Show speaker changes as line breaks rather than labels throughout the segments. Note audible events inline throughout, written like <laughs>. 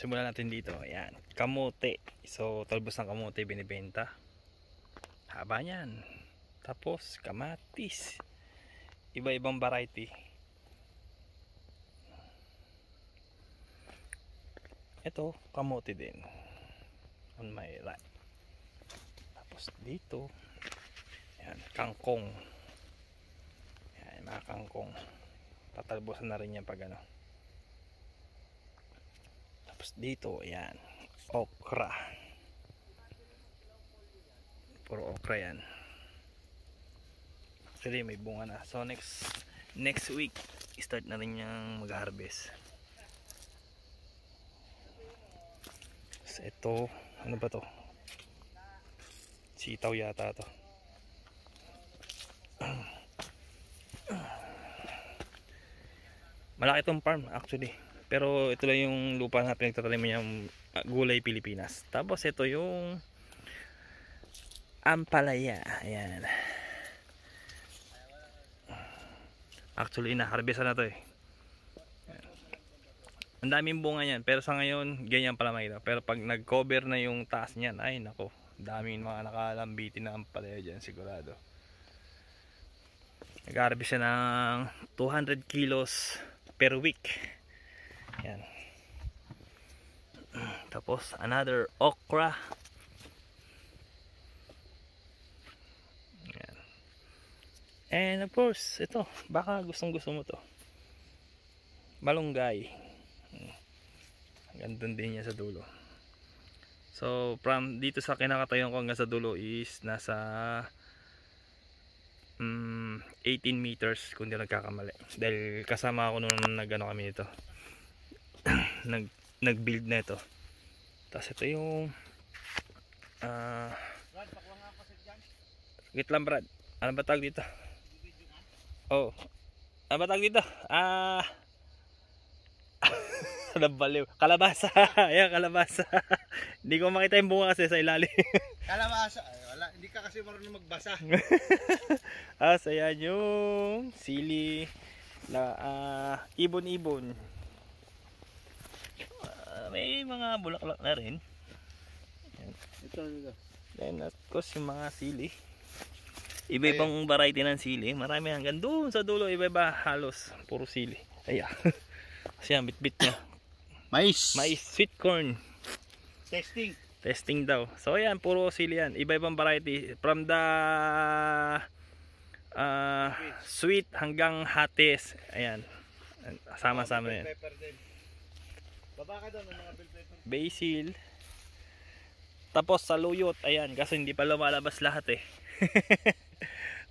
simulan natin dito ayan kamote so talbos ng kamote binibenta haba niyan tapos kamatis iba ibang variety ito kamote din on my right tapos dito ayan kangkong ayan mga kangkong tatalbosan na rin yan pag ano tapos dito, ayan, okra. Puro okra yan. Actually, may bunga na. So, next, next week, start na rin yung mag-harvest. So, ito, ano ba to? Sitaw yata to. <clears throat> Malaki tong farm, actually. Pero ito lang yung lupa na pinagtataliman yung ah, gulay Pilipinas. Tapos ito yung ampalaya. Ayan. Actually, inaharvesta na to eh. Ang daming bunga niyan. Pero sa ngayon, ganyan pala makita. Pero pag nag-cover na yung taas niyan, ay nako. Daming mga nakalambitin na ampalaya dyan sigurado. Nag-harvest siya ng 200 kilos per week. Tapos another okra. Ayan. And of course, ito, baka gustong gusto mo to. Malunggay. Ganda din niya sa dulo. So from dito sa kinakatayon ko hanggang sa dulo is nasa um, mm, 18 meters kung di nagkakamali. Dahil kasama ako nung nagano kami nito. <clears throat> nag nag-build na ito tapos ito yung uh, wait lang Brad ano ba tawag dito oh ano ba tawag dito ah <laughs> nabaliw kalabasa <laughs> ayan kalabasa <laughs> hindi ko makita yung bunga kasi sa ilalim kalabasa ay wala hindi ka kasi marunong magbasa ah so yung sili na uh, ibon-ibon may mga bulaklak na rin ito then of course yung mga sili iba ibang variety ng sili marami hanggang doon sa dulo iba iba halos puro sili ayan <laughs> kasi ang bitbit niya mais mais sweet corn testing testing daw so ayan puro sili yan iba ibang variety from the uh, sweet hanggang hatis ayan sama-sama yan Baba ka doon ng mga bell pepper. Basil. Tapos saluyot. Ayan, kasi hindi pa lumalabas lahat eh. <laughs>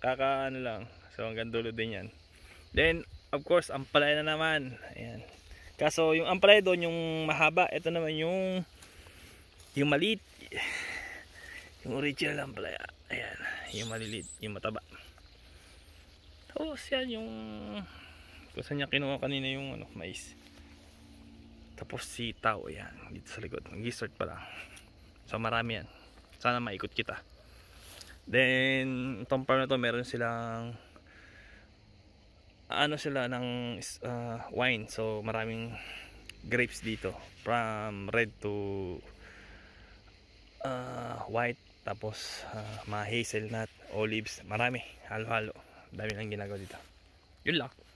Kakaano lang. So hanggang dulo din yan. Then, of course, ampalaya na naman. Ayan. Kaso yung ampalaya doon, yung mahaba. Ito naman yung yung maliit. Yung original ampalaya. Ayan. Yung maliliit. Yung mataba. Tapos yan yung kung saan niya kinuha kanina yung ano, mais tapos si Tao yan dito sa likod nag-sort pa lang so marami yan sana maikot kita then itong farm na to meron silang ano sila ng uh, wine so maraming grapes dito from red to uh, white tapos uh, mga hazelnut olives marami halo halo dami lang ginagawa dito yun lang